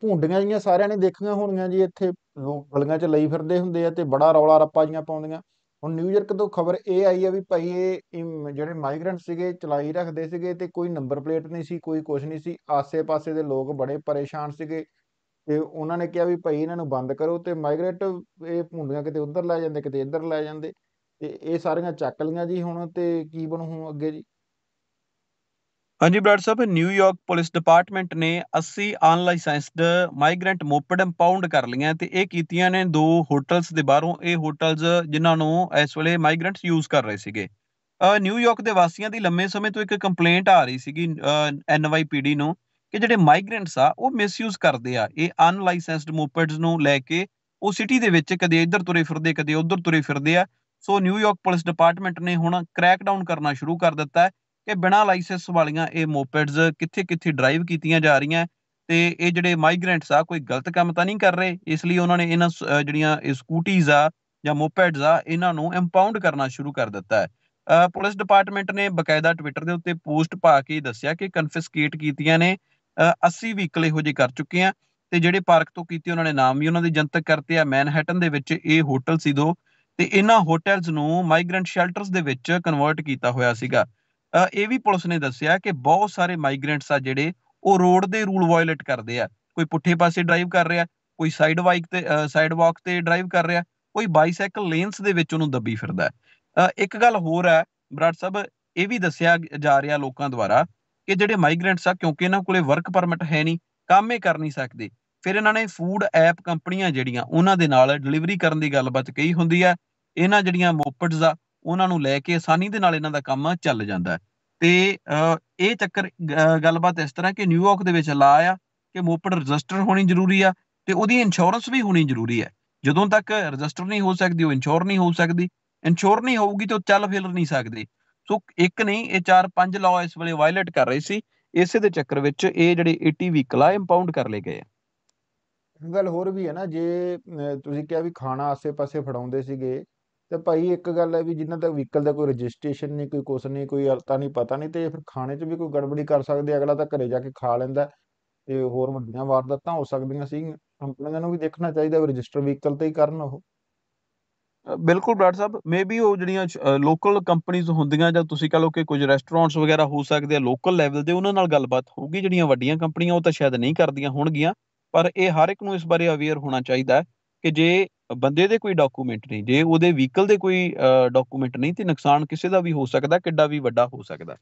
ਭੁੰਡੀਆਂ ਜੀਆਂ ਸਾਰਿਆਂ ਨੇ ਦੇਖੀਆਂ ਹੋਣੀਆਂ ਜੀ ਇੱਥੇ ਲੋਕ ਗਲੀਆਂ 'ਚ ਲਈ ਫਿਰਦੇ ਹੁੰਦੇ ਆ ਤੇ ਬੜਾ ਰੌਲਾ ਰੱਪਾ ਜੀਆਂ ਪਾਉਂਦੀਆਂ ਹੁਣ ਨਿਊਯਾਰਕ ਤੋਂ ਖਬਰ ਇਹ ਆਈ ਆ ਵੀ ਭਾਈ ਇਹ ਜਿਹੜੇ ਮਾਈਗ੍ਰੈਂਟ ਸੀਗੇ ਚਲਾਈ ਰੱਖਦੇ ਸੀਗੇ ਤੇ ਕੋਈ ਨੰਬਰ ਪਲੇਟ ਨਹੀਂ ਸੀ ਕੋਈ ਕੁਝ ਨਹੀਂ ਸੀ ਆਸੇ-ਪਾਸੇ ਦੇ ਲੋਕ ਬੜੇ ਪਰੇਸ਼ਾਨ ਸੀਗੇ ਤੇ ਉਹਨਾਂ ਨੇ ਕਿਹਾ ਵੀ ਭਾਈ ਇਹਨਾਂ ਨੂੰ ਬੰਦ ਕਰੋ ਤੇ ਮਾਈਗ੍ਰੈਂਟ ਇਹ ਭੁੰਡੀਆਂ ਕਿਤੇ ਉਧਰ ਲੈ ਜਾਂਦੇ ਕਿਤੇ ਇੱਧਰ ਲੈ ਜਾਂਦੇ ਤੇ ਇਹ ਸਾਰੀਆਂ ਚੱਕ ਲੀਆਂ ਜੀ ਹੁਣ ਤੇ ਕੀ ਬਣੂ ਹੁਣ ਅੱਗੇ ਜੀ ਹਾਂਜੀ Brar Sahib New York police department ਨੇ 80 ਅਨਲਾਈਸੈਂਸਡ ਮਾਈਗ੍ਰੈਂਟ ਮੋਪਡ ਇੰਪਾਉਂਡ ਕਰ ਲਈਆਂ ਤੇ ਇਹ ਕੀਤੀਆਂ ਨੇ ਦੋ ਹੋਟਲਸ ਦੇ ਬਾਹਰੋਂ ਇਹ ਹੋਟਲਸ ਜਿਨ੍ਹਾਂ ਨੂੰ ਇਸ ਵੇਲੇ ਮਾਈਗ੍ਰੈਂਟਸ ਯੂਜ਼ ਕਰ ਰਹੇ ਸੀਗੇ ਨਿਊਯਾਰਕ ਦੇ ਵਾਸੀਆਂ ਦੀ ਲੰਮੇ ਸਮੇਂ ਤੋਂ ਇੱਕ ਕੰਪਲੇਂਟ ਆ ਰਹੀ ਸੀਗੀ ਐਨਵਾਈਪੀਡੀ ਨੂੰ ਕਿ ਜਿਹੜੇ ਮਾਈਗ੍ਰੈਂਟਸ ਆ ਉਹ ਮਿਸਯੂਜ਼ ਕਰਦੇ ਆ ਇਹ ਅਨਲਾਈਸੈਂਸਡ ਮੋਪਡਸ ਨੂੰ ਲੈ ਕੇ ਉਹ ਸਿਟੀ ਦੇ ਵਿੱਚ ਕਦੇ ਇੱਧਰ ਤੁਰੇ ਫਿਰਦੇ ਕਦੇ ਉੱਧਰ ਤੁਰੇ ਫਿਰਦੇ ਆ ਸੋ ਨਿਊਯਾਰਕ ਪੁਲਿਸ ਡਿਪਾਰਟਮੈਂਟ ਨੇ ਹੁਣ ਕ੍ਰੈਕਡਾਊਨ ਕਰਨਾ ਸ਼ੁਰੂ ਕਰ ਦਿੱਤਾ ਹੈ ਇਹ ਬਿਨਾ ਲਾਇਸੈਂਸ ਵਾਲੀਆਂ ਇਹ ਮੋਪੈਡਸ ਕਿੱਥੇ-ਕਿੱਥੇ ਡਰਾਈਵ ਕੀਤੀਆਂ ਜਾ ਰਹੀਆਂ ਤੇ ਇਹ ਜਿਹੜੇ ਮਾਈਗ੍ਰੈਂਟਸ ਆ ਕੋਈ ਗਲਤ ਕੰਮ ਤਾਂ ਨਹੀਂ ਕਰ ਰਹੇ ਇਸ ਲਈ ਉਹਨਾਂ ਨੇ ਇਹਨਾਂ ਜਿਹੜੀਆਂ ਸਕੂਟੀਜ਼ ਆ ਜਾਂ ਮੋਪੈਡਸ ਆ ਇਹਨਾਂ ਨੂੰ ਇੰਪਾਉਂਡ ਕਰਨਾ ਸ਼ੁਰੂ ਕਰ ਦਿੱਤਾ ਹੈ ਪੁਲਿਸ ਡਿਪਾਰਟਮੈਂਟ ਨੇ ਬਕਾਇਦਾ ਟਵਿੱਟਰ ਦੇ ਉੱਤੇ ਪੋਸਟ ਪਾ ਕੇ ਦੱਸਿਆ ਕਿ ਕਨਫਿਸਕੇਟ ਕੀਤੀਆਂ ਨੇ 80 ਵਹੀਕਲ ਇਹੋ ਜਿਹੇ ਕਰ ਚੁੱਕੇ ਆ ਤੇ ਜਿਹੜੇ ਪਾਰਕ ਤੋਂ ਕੀਤੇ ਉਹਨਾਂ ਨੇ ਨਾਮ ਵੀ ਉਹਨਾਂ ਦੇ ਜਨਤਕ ਕਰਤੇ ਆ ਮੈਨਹਟਨ ਦੇ ਵਿੱਚ ਇਹ ਹੋਟਲ ਸੀ ਦੋ ਤੇ ਇਹਨਾਂ ਹੋਟਲਸ ਨੂੰ ਮਾਈਗ੍ਰੈਂਟ ਸ਼ੈਲਟਰਸ ਦੇ ਵਿੱਚ ਕਨਵਰਟ ਕੀਤਾ ਹੋਇਆ ਸੀਗਾ ਇਹ ਵੀ ਪੁਲਿਸ ਨੇ ਦੱਸਿਆ ਕਿ ਬਹੁਤ ਸਾਰੇ ਮਾਈਗ੍ਰੈਂਟਸ ਆ ਜਿਹੜੇ ਉਹ ਰੋਡ ਦੇ ਰੂਲ ਵਾਇਲੇਟ ਕਰਦੇ ਆ ਕੋਈ ਪੁੱਠੇ ਪਾਸੇ ਡਰਾਈਵ ਕਰ ਰਿਹਾ ਕੋਈ ਸਾਈਡ ਵਾਈਕ ਤੇ ਸਾਈਡ ਵਾਕ ਤੇ ਡਰਾਈਵ ਕਰ ਰਿਹਾ ਕੋਈ ਬਾਈਸਾਈਕਲ ਲੇਨਸ ਦੇ ਵਿੱਚ ਉਹਨੂੰ ਦੱਬੀ ਫਿਰਦਾ ਹੈ ਇੱਕ ਗੱਲ ਹੋਰ ਹੈ ਬਰਾੜ ਸਾਹਿਬ ਇਹ ਵੀ ਦੱਸਿਆ ਜਾ ਰਿਹਾ ਲੋਕਾਂ ਦੁਆਰਾ ਕਿ ਜਿਹੜੇ ਮਾਈਗ੍ਰੈਂਟਸ ਆ ਕਿਉਂਕਿ ਇਹਨਾਂ ਕੋਲੇ ਵਰਕ ਪਰਮਿਟ ਹੈ ਨਹੀਂ ਕੰਮ ਹੀ ਕਰ ਨਹੀਂ ਸਕਦੇ ਫਿਰ ਇਹਨਾਂ ਨੇ ਫੂਡ ਐਪ ਕੰਪਨੀਆਂ ਜਿਹੜੀਆਂ ਉਹਨਾਂ ਦੇ ਨਾਲ ਡਿਲੀਵਰੀ ਕਰਨ ਦੀ ਗੱਲਬਾਤ ਕਹੀ ਹੁੰਦੀ ਆ ਇਹਨਾਂ ਜਿਹੜੀਆਂ ਮੋਪਟਸ ਆ ਉਹਨਾਂ ਨੂੰ ਲੈ ਕੇ ਆਸਾਨੀ ਦੇ ਨਾਲ ਇਹਨਾਂ ਦਾ ਕੰਮ ਚੱਲ ਜਾਂਦਾ ਹੈ ਤੇ ਇਹ ਚੱਕਰ ਗੱਲਬਾਤ ਇਸ ਤਰ੍ਹਾਂ ਕਿ ਨਿਊਯਾਰਕ ਦੇ ਵਿੱਚ ਲਾ ਆ ਕਿ ਮੋਪੜ ਰਜਿਸਟਰ ਹੋਣੀ ਜ਼ਰੂਰੀ ਆ ਤੇ ਉਹਦੀ ਇੰਸ਼ੋਰੈਂਸ ਵੀ ਹੋਣੀ ਜ਼ਰੂਰੀ ਹੈ ਜਦੋਂ ਤੱਕ ਰਜਿਸਟਰ ਨਹੀਂ ਹੋ ਸਕਦੀ ਉਹ ਇੰਸ਼ੋਰ ਨਹੀਂ ਹੋ ਸਕਦੀ ਇੰਸ਼ੋਰ ਨਹੀਂ ਹੋਊਗੀ ਤੇ ਉਹ ਚੱਲ ਫੇਲਰ ਨਹੀਂ ਸਕਦੇ ਸੋ ਇੱਕ ਨਹੀਂ ਇਹ ਚਾਰ ਪੰਜ ਲਾਅ ਇਸ ਵੇਲੇ ਵਾਇਲੇਟ ਕਰ ਰਹੇ ਸੀ ਇਸੇ ਦੇ ਚੱਕਰ ਵਿੱਚ ਇਹ ਜਿਹੜੇ 80 ਵੀਕਲ ਆ ਇੰਪਾਊਂਡ ਕਰ ਲਏ ਗਏ ਗੱਲ ਹੋਰ ਵੀ ਹੈ ਨਾ ਜੇ ਤੁਸੀਂ ਕਿਹਾ ਵੀ ਖਾਣਾ ਆਸੇ-ਪਾਸੇ ਫੜਾਉਂਦੇ ਸੀਗੇ ਤੇ ਭਾਈ ਇੱਕ ਗੱਲ ਹੈ ਵੀ ਜਿੰਨਾ ਦਾ ਵਹੀਕਲ ਦਾ ਕੋਈ ਰਜਿਸਟ੍ਰੇਸ਼ਨ ਨਹੀਂ ਕੋਈ ਕੁਛ ਨਹੀਂ ਕੋਈ ਅਰਤਾ ਨਹੀਂ ਪਤਾ ਨਹੀਂ ਤੇ ਫਿਰ ਖਾਣੇ 'ਚ ਵੀ ਕੋਈ ਗੜਬੜੀ ਕਰ ਸਕਦੇ ਅਗਲਾ ਤਾਂ ਘਰੇ ਜਾ ਕੇ ਖਾ ਲੈਂਦਾ ਤੇ ਹੋਰ ਵੱਡੀਆਂ ਵਾਰਦਾਤਾਂ ਹੋ ਸਕਦੀਆਂ ਸੀ ਕੰਪਨੀਆਂ ਨੂੰ ਵੀ ਦੇਖਣਾ ਚਾਹੀਦਾ ਵੀ ਰਜਿਸਟਰ ਵਹੀਕਲ ਤੇ ਹੀ ਕਰਨ ਉਹ ਬਿਲਕੁਲ ਬਰਾੜ ਸਾਹਿਬ ਮੇਬੀ ਉਹ ਜਿਹੜੀਆਂ ਲੋਕਲ ਕੰਪਨੀਆਂ ਹੁੰਦੀਆਂ ਜਾਂ ਤੁਸੀਂ ਕਹੋ ਕਿ ਕੁਝ ਰੈਸਟੋਰੈਂਟਸ ਵਗੈਰਾ ਹੋ ਸਕਦੇ ਆ ਲੋਕਲ ਲੈਵਲ ਤੇ ਉਹਨਾਂ ਨਾਲ ਗੱਲਬਾਤ ਹੋਊਗੀ ਜਿਹੜੀਆਂ ਵੱਡੀਆਂ ਕੰਪਨੀਆਂ ਉਹ ਤਾਂ ਸ਼ਾਇਦ ਨਹੀਂ ਕਰਦੀਆਂ ਹੋਣਗੀਆਂ ਪਰ ਇਹ ਹਰ ਇੱਕ ਨੂੰ ਇਸ ਬਾਰੇ ਅਵੇਅਰ ਹੋਣਾ ਚਾਹੀਦਾ ਕਿ ਜੇ ਬੰਦੇ ਦੇ ਕੋਈ ਡਾਕੂਮੈਂਟ ਨਹੀਂ ਜੇ ਉਹਦੇ ਵਹੀਕਲ ਦੇ ਕੋਈ ਡਾਕੂਮੈਂਟ ਨਹੀਂ ਤੇ ਨੁਕਸਾਨ ਕਿਸੇ ਦਾ ਵੀ ਹੋ ਸਕਦਾ ਕਿੱਡਾ ਵੀ ਵੱਡਾ ਹੋ ਸਕਦਾ